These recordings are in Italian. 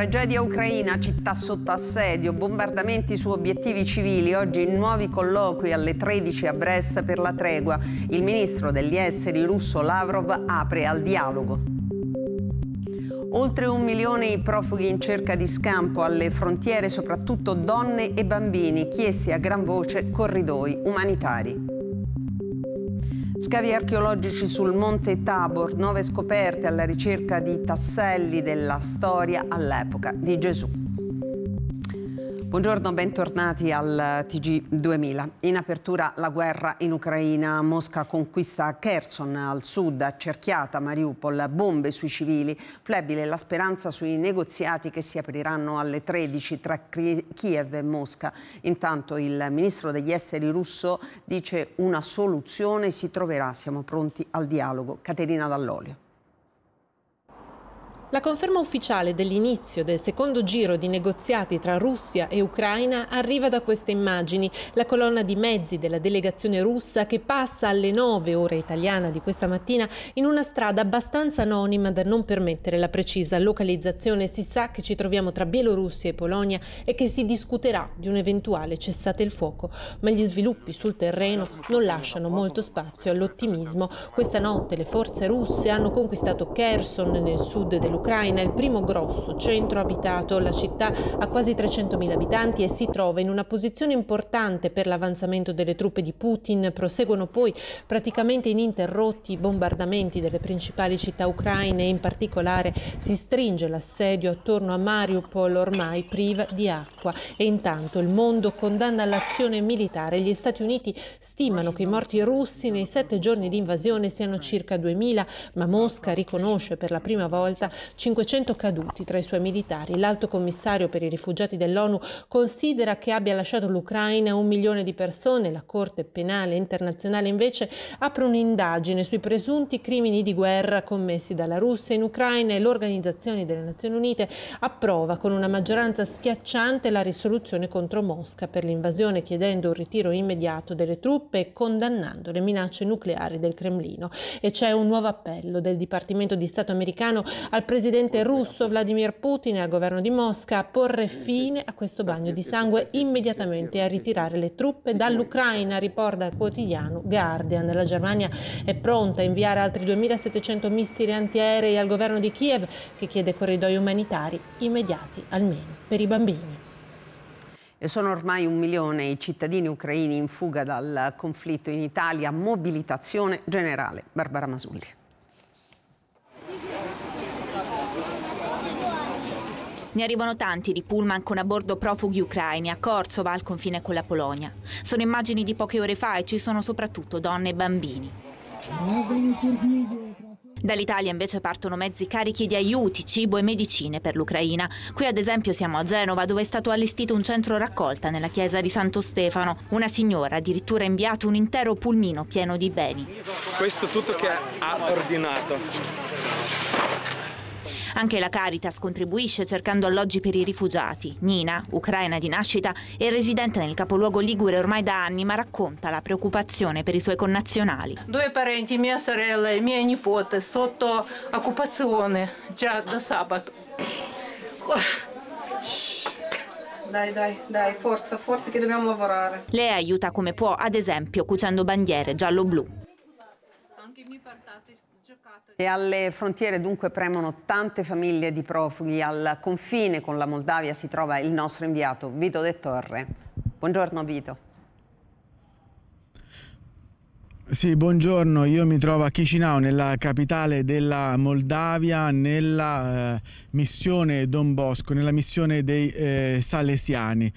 Tragedia ucraina, città sotto assedio, bombardamenti su obiettivi civili, oggi nuovi colloqui alle 13 a Brest per la tregua. Il ministro degli esteri russo Lavrov apre al dialogo. Oltre un milione i profughi in cerca di scampo alle frontiere, soprattutto donne e bambini, chiesti a gran voce corridoi umanitari scavi archeologici sul monte Tabor, nuove scoperte alla ricerca di tasselli della storia all'epoca di Gesù. Buongiorno, bentornati al TG2000. In apertura la guerra in Ucraina. Mosca conquista Kherson al sud, accerchiata Mariupol, bombe sui civili. Flebile la speranza sui negoziati che si apriranno alle 13 tra Kiev e Mosca. Intanto il ministro degli esteri russo dice una soluzione si troverà, siamo pronti al dialogo. Caterina Dall'Olio. La conferma ufficiale dell'inizio del secondo giro di negoziati tra Russia e Ucraina arriva da queste immagini, la colonna di mezzi della delegazione russa che passa alle 9 ore italiana di questa mattina in una strada abbastanza anonima da non permettere la precisa localizzazione. Si sa che ci troviamo tra Bielorussia e Polonia e che si discuterà di un eventuale cessate il fuoco, ma gli sviluppi sul terreno non lasciano molto spazio all'ottimismo. Questa notte le forze russe hanno conquistato Kherson nel sud dell'Ucraina ucraina, il primo grosso centro abitato. La città ha quasi 300.000 abitanti e si trova in una posizione importante per l'avanzamento delle truppe di Putin. Proseguono poi praticamente ininterrotti i bombardamenti delle principali città ucraine, e in particolare si stringe l'assedio attorno a Mariupol ormai priva di acqua e intanto il mondo condanna l'azione militare. Gli Stati Uniti stimano che i morti russi nei sette giorni di invasione siano circa 2.000, ma Mosca riconosce per la prima volta 500 caduti tra i suoi militari. L'alto commissario per i rifugiati dell'ONU considera che abbia lasciato l'Ucraina un milione di persone. La Corte Penale Internazionale invece apre un'indagine sui presunti crimini di guerra commessi dalla Russia in Ucraina e l'Organizzazione delle Nazioni Unite approva con una maggioranza schiacciante la risoluzione contro Mosca per l'invasione chiedendo un ritiro immediato delle truppe e condannando le minacce nucleari del Cremlino. E c'è un nuovo appello del Dipartimento di Stato americano al Presidente presidente russo Vladimir Putin e al governo di Mosca a porre fine a questo bagno di sangue immediatamente e a ritirare le truppe dall'Ucraina, riporta il quotidiano Guardian. La Germania è pronta a inviare altri 2.700 missili antiaerei al governo di Kiev che chiede corridoi umanitari immediati, almeno per i bambini. E sono ormai un milione i cittadini ucraini in fuga dal conflitto in Italia, mobilitazione generale. Barbara Masulli. Ne arrivano tanti di pullman con a bordo profughi ucraini a Corsova al confine con la Polonia. Sono immagini di poche ore fa e ci sono soprattutto donne e bambini. Dall'Italia invece partono mezzi carichi di aiuti, cibo e medicine per l'Ucraina. Qui ad esempio siamo a Genova dove è stato allestito un centro raccolta nella chiesa di Santo Stefano. Una signora ha addirittura inviato un intero pulmino pieno di beni. Questo tutto che ha ordinato. Anche la Caritas contribuisce cercando alloggi per i rifugiati. Nina, ucraina di nascita, è residente nel capoluogo Ligure ormai da anni, ma racconta la preoccupazione per i suoi connazionali. Due parenti, mia sorella e mia nipote, sotto occupazione già da sabato. Dai, dai, dai, forza, forza che dobbiamo lavorare. Lei aiuta come può, ad esempio, cucendo bandiere giallo-blu. E alle frontiere dunque premono tante famiglie di profughi. Al confine con la Moldavia si trova il nostro inviato Vito De Torre. Buongiorno Vito. Sì, buongiorno, io mi trovo a Chisinau, nella capitale della Moldavia, nella eh, missione Don Bosco, nella missione dei eh, Salesiani.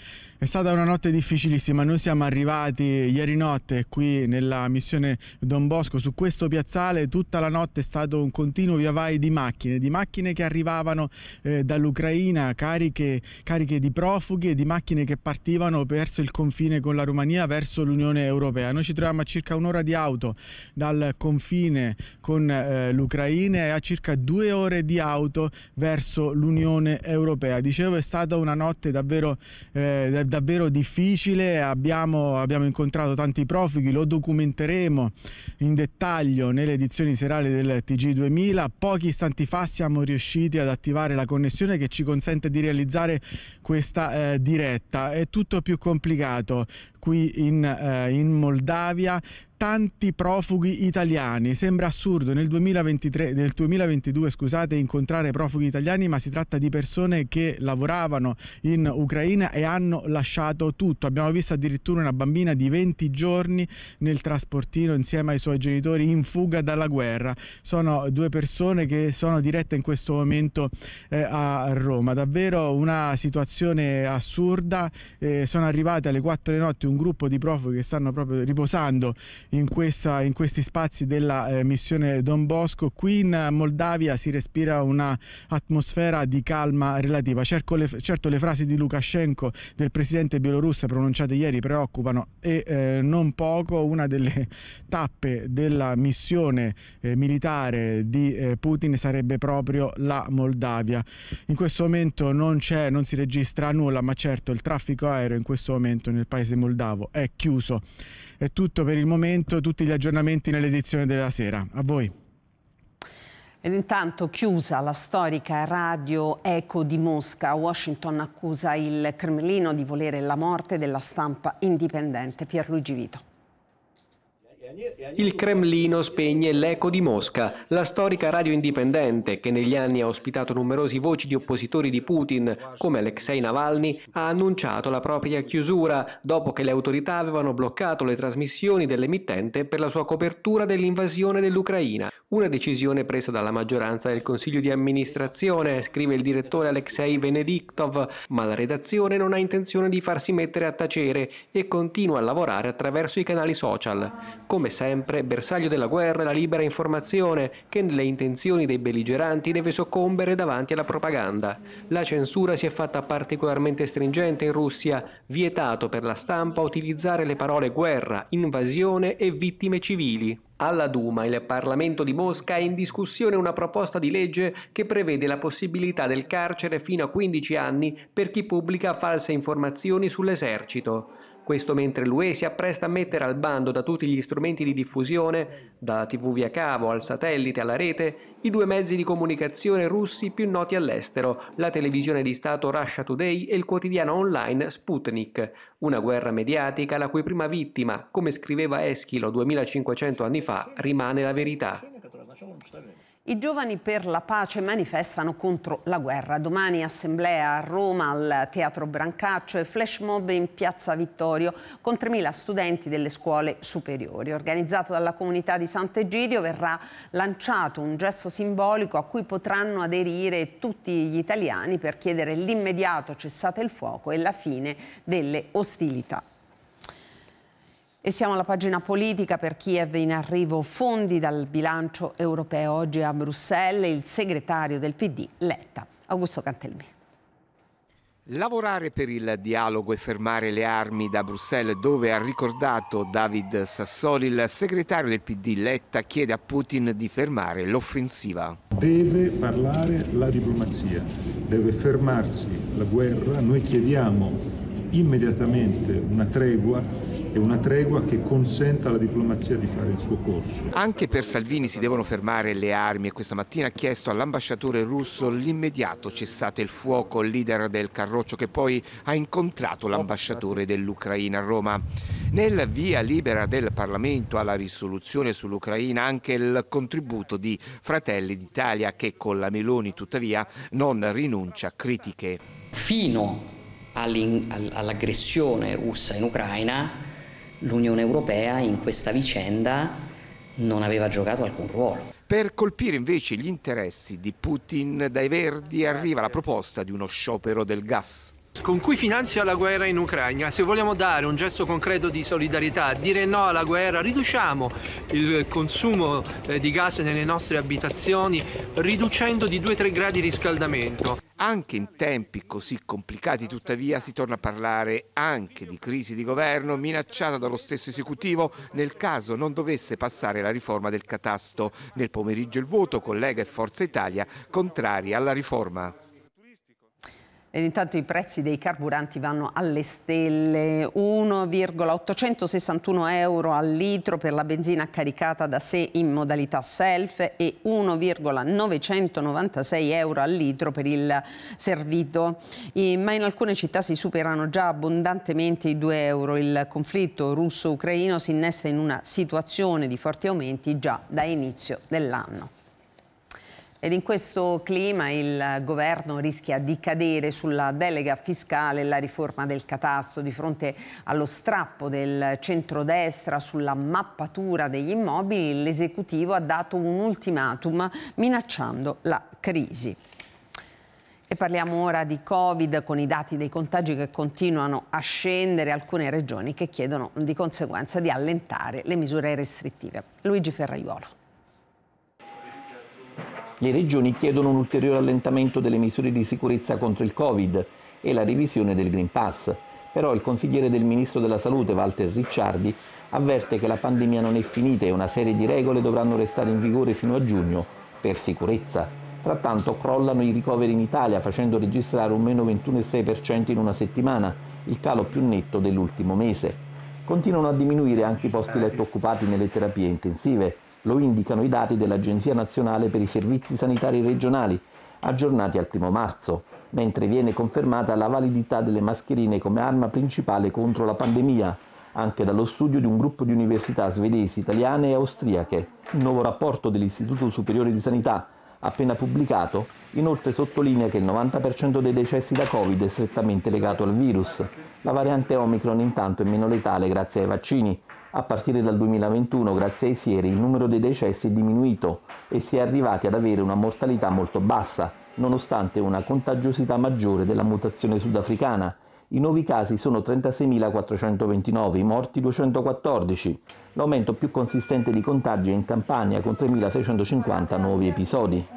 È stata una notte difficilissima, noi siamo arrivati ieri notte qui nella missione Don Bosco su questo piazzale, tutta la notte è stato un continuo via vai di macchine, di macchine che arrivavano eh, dall'Ucraina, cariche, cariche, di profughi e di macchine che partivano verso il confine con la Romania, verso l'Unione Europea. Noi ci troviamo a circa un'ora di auto dal confine con eh, l'Ucraina e a circa due ore di auto verso l'Unione Europea. Dicevo è stata una notte davvero... Eh, davvero difficile, abbiamo, abbiamo incontrato tanti profughi, lo documenteremo in dettaglio nelle edizioni serali del TG2000. Pochi istanti fa siamo riusciti ad attivare la connessione che ci consente di realizzare questa eh, diretta. È tutto più complicato qui in, eh, in Moldavia, tanti profughi italiani. Sembra assurdo nel, 2023, nel 2022 scusate, incontrare profughi italiani, ma si tratta di persone che lavoravano in Ucraina e hanno lasciato tutto. Abbiamo visto addirittura una bambina di 20 giorni nel trasportino insieme ai suoi genitori in fuga dalla guerra. Sono due persone che sono dirette in questo momento eh, a Roma. Davvero una situazione assurda. Eh, sono arrivate alle 4 di notte un gruppo di profughi che stanno proprio riposando in, questa, in questi spazi della eh, missione Don Bosco. Qui in Moldavia si respira un'atmosfera di calma relativa. Certo le, certo le, frasi di Lukashenko, del presidente bielorusso pronunciate ieri, preoccupano e eh, non poco una delle tappe della missione eh, militare di eh, Putin sarebbe proprio la Moldavia. In questo momento non, non si registra nulla, ma certo il traffico aereo in questo momento nel paese moldavo è chiuso. È tutto per il momento appuntamento, tutti gli aggiornamenti nell'edizione della sera. A voi. Ed intanto chiusa la storica radio Eco di Mosca, Washington accusa il Cremlino di volere la morte della stampa indipendente. Pierluigi Vito. Il Cremlino spegne l'Eco di Mosca, la storica radio indipendente che negli anni ha ospitato numerosi voci di oppositori di Putin, come Alexei Navalny, ha annunciato la propria chiusura dopo che le autorità avevano bloccato le trasmissioni dell'emittente per la sua copertura dell'invasione dell'Ucraina. Una decisione presa dalla maggioranza del Consiglio di amministrazione, scrive il direttore Alexei Venediktov, ma la redazione non ha intenzione di farsi mettere a tacere e continua a lavorare attraverso i canali social come sempre bersaglio della guerra è la libera informazione che nelle intenzioni dei belligeranti deve soccombere davanti alla propaganda. La censura si è fatta particolarmente stringente in Russia, vietato per la stampa utilizzare le parole guerra, invasione e vittime civili. Alla Duma, il Parlamento di Mosca, è in discussione una proposta di legge che prevede la possibilità del carcere fino a 15 anni per chi pubblica false informazioni sull'esercito. Questo mentre l'UE si appresta a mettere al bando da tutti gli strumenti di diffusione, dalla TV via cavo al satellite alla rete, i due mezzi di comunicazione russi più noti all'estero, la televisione di Stato Russia Today e il quotidiano online Sputnik. Una guerra mediatica la cui prima vittima, come scriveva Eschilo 2500 anni fa, rimane la verità. I giovani per la pace manifestano contro la guerra. Domani assemblea a Roma al Teatro Brancaccio e flash mob in Piazza Vittorio con 3.000 studenti delle scuole superiori. Organizzato dalla comunità di Sant'Egidio verrà lanciato un gesto simbolico a cui potranno aderire tutti gli italiani per chiedere l'immediato cessate il fuoco e la fine delle ostilità. E siamo alla pagina politica per Kiev in arrivo fondi dal bilancio europeo. Oggi a Bruxelles il segretario del PD Letta, Augusto Cantelmi. Lavorare per il dialogo e fermare le armi da Bruxelles, dove ha ricordato David Sassoli, il segretario del PD Letta chiede a Putin di fermare l'offensiva. Deve parlare la diplomazia, deve fermarsi la guerra. Noi chiediamo immediatamente una tregua e una tregua che consenta alla diplomazia di fare il suo corso. Anche per Salvini si devono fermare le armi e questa mattina ha chiesto all'ambasciatore russo l'immediato cessate il fuoco, il leader del Carroccio che poi ha incontrato l'ambasciatore dell'Ucraina a Roma. Nel via libera del Parlamento alla risoluzione sull'Ucraina anche il contributo di Fratelli d'Italia che con la Meloni tuttavia non rinuncia a critiche. Fino all'aggressione russa in Ucraina, l'Unione Europea in questa vicenda non aveva giocato alcun ruolo. Per colpire invece gli interessi di Putin dai Verdi arriva la proposta di uno sciopero del gas con cui finanzia la guerra in Ucraina. Se vogliamo dare un gesto concreto di solidarietà, dire no alla guerra, riduciamo il consumo eh, di gas nelle nostre abitazioni, riducendo di 2-3 gradi il riscaldamento. Anche in tempi così complicati, tuttavia, si torna a parlare anche di crisi di governo minacciata dallo stesso esecutivo nel caso non dovesse passare la riforma del catasto. Nel pomeriggio il voto, collega e Forza Italia, contrari alla riforma. Ed intanto i prezzi dei carburanti vanno alle stelle, 1,861 euro al litro per la benzina caricata da sé in modalità self e 1,996 euro al litro per il servito. E, ma in alcune città si superano già abbondantemente i 2 euro. Il conflitto russo-ucraino si innesta in una situazione di forti aumenti già da inizio dell'anno. Ed in questo clima il governo rischia di cadere sulla delega fiscale e la riforma del catasto di fronte allo strappo del centrodestra sulla mappatura degli immobili. L'esecutivo ha dato un ultimatum minacciando la crisi. E parliamo ora di Covid con i dati dei contagi che continuano a scendere, alcune regioni che chiedono di conseguenza di allentare le misure restrittive. Luigi Ferraiuolo. Le regioni chiedono un ulteriore allentamento delle misure di sicurezza contro il Covid e la revisione del Green Pass. Però il consigliere del Ministro della Salute, Walter Ricciardi, avverte che la pandemia non è finita e una serie di regole dovranno restare in vigore fino a giugno, per sicurezza. Frattanto crollano i ricoveri in Italia facendo registrare un meno 21,6% in una settimana, il calo più netto dell'ultimo mese. Continuano a diminuire anche i posti letto occupati nelle terapie intensive. Lo indicano i dati dell'Agenzia Nazionale per i Servizi Sanitari Regionali, aggiornati al 1 marzo, mentre viene confermata la validità delle mascherine come arma principale contro la pandemia, anche dallo studio di un gruppo di università svedesi, italiane e austriache. Il nuovo rapporto dell'Istituto Superiore di Sanità, appena pubblicato, inoltre sottolinea che il 90% dei decessi da Covid è strettamente legato al virus. La variante Omicron intanto è meno letale grazie ai vaccini, a partire dal 2021, grazie ai sieri, il numero dei decessi è diminuito e si è arrivati ad avere una mortalità molto bassa, nonostante una contagiosità maggiore della mutazione sudafricana. I nuovi casi sono 36.429, i morti 214. L'aumento più consistente di contagi è in Campania con 3.650 nuovi episodi.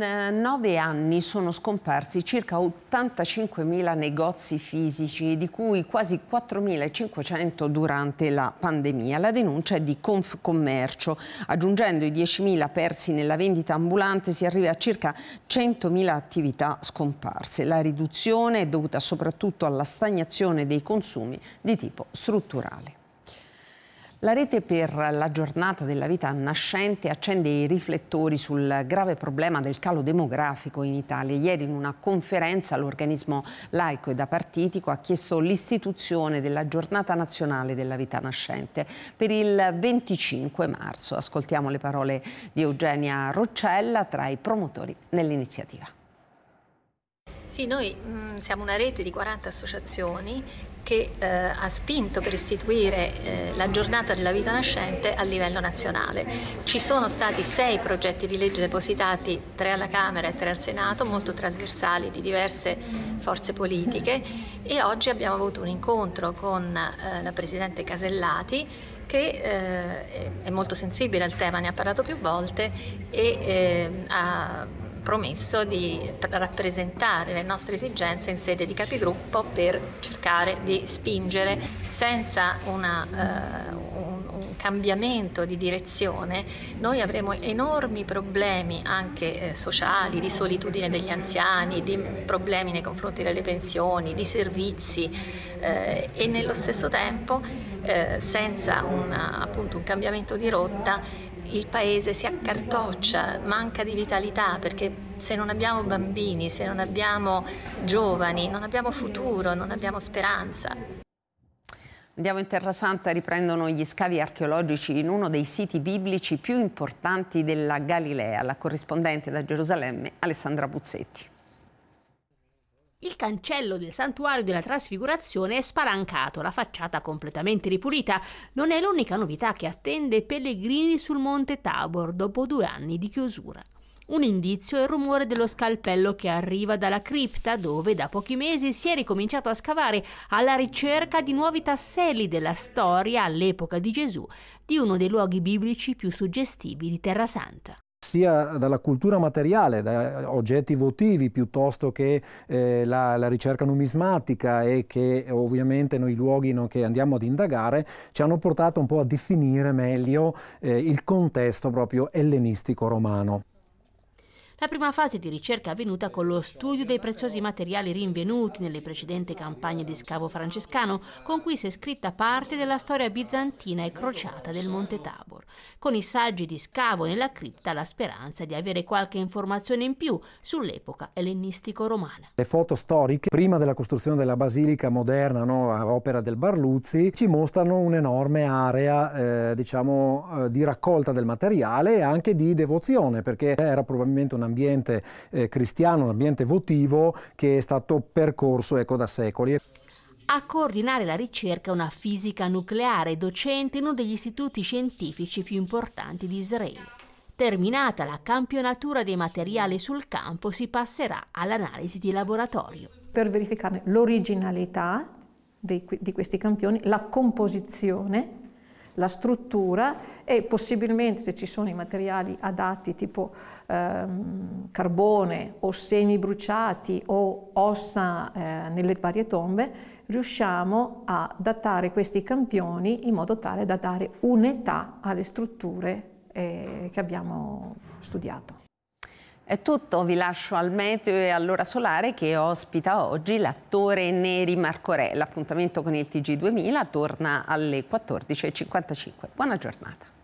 In nove anni sono scomparsi circa 85.000 negozi fisici, di cui quasi 4.500 durante la pandemia. La denuncia è di Confcommercio. Aggiungendo i 10.000 persi nella vendita ambulante si arriva a circa 100.000 attività scomparse. La riduzione è dovuta soprattutto alla stagnazione dei consumi di tipo strutturale. La rete per la giornata della vita nascente accende i riflettori sul grave problema del calo demografico in Italia. Ieri in una conferenza l'organismo laico ed apartitico ha chiesto l'istituzione della giornata nazionale della vita nascente per il 25 marzo. Ascoltiamo le parole di Eugenia Roccella tra i promotori dell'iniziativa. Sì, noi mh, mm, siamo una rete di 40 associazioni che eh, ha spinto per istituire eh, la giornata della vita nascente a livello nazionale. Ci sono stati sei progetti di legge depositati, tre alla Camera e tre al Senato, molto trasversali di diverse forze politiche e oggi abbiamo avuto un incontro con eh, la Presidente Casellati che eh, è molto sensibile al tema, ne ha parlato più volte e ehm, ha promesso di rappresentare le nostre esigenze in sede di capigruppo per cercare di spingere senza una, uh, un, un, cambiamento di direzione. Noi avremo enormi problemi anche eh, sociali, di solitudine degli anziani, di problemi nei confronti delle pensioni, di servizi eh, e nello stesso tempo eh, senza una, appunto, un cambiamento di rotta il paese si accartoccia, manca di vitalità perché se non abbiamo bambini, se non abbiamo giovani, non abbiamo futuro, non abbiamo speranza. Andiamo in Terra Santa, riprendono gli scavi archeologici in uno dei siti biblici più importanti della Galilea, la corrispondente da Gerusalemme Alessandra Buzzetti. Il cancello del santuario della trasfigurazione è spalancato, la facciata completamente ripulita. Non è l'unica novità che attende pellegrini sul monte Tabor dopo due anni di chiusura. Un indizio è il rumore dello scalpello che arriva dalla cripta dove da pochi mesi si è ricominciato a scavare alla ricerca di nuovi tasselli della storia all'epoca di Gesù di uno dei luoghi biblici più suggestivi di Terra Santa sia dalla cultura materiale, da oggetti votivi piuttosto che eh, la, la, ricerca numismatica e che ovviamente noi luoghi che andiamo ad indagare ci hanno portato un po' a definire meglio eh, il contesto proprio ellenistico romano. La prima fase di ricerca è avvenuta con lo studio dei preziosi materiali rinvenuti nelle precedenti campagne di scavo francescano, con cui si è scritta parte della storia bizantina e crociata del Monte Tabor con i saggi di scavo nella cripta la speranza di avere qualche informazione in più sull'epoca ellenistico-romana. Le foto storiche, prima della costruzione della basilica moderna no, a opera del Barluzzi, ci mostrano un'enorme area eh, diciamo, eh, di raccolta del materiale e anche di devozione, perché era probabilmente un ambiente eh, cristiano, un ambiente votivo che è stato percorso ecco, da secoli a coordinare la ricerca una fisica nucleare docente in uno degli istituti scientifici più importanti di Israele. Terminata la campionatura dei materiali sul campo si passerà all'analisi di laboratorio. Per verificarne l'originalità di, di questi campioni, la composizione la struttura e possibilmente se ci sono i materiali adatti tipo ehm, carbone o semi bruciati o ossa eh, nelle varie tombe, riusciamo a datare questi campioni in modo tale da dare un'età alle strutture eh, che abbiamo studiato. È tutto, vi lascio al meteo e all'ora solare che ospita oggi l'attore Neri Marcorè. L'appuntamento con il TG2000 torna alle 14.55. Buona giornata.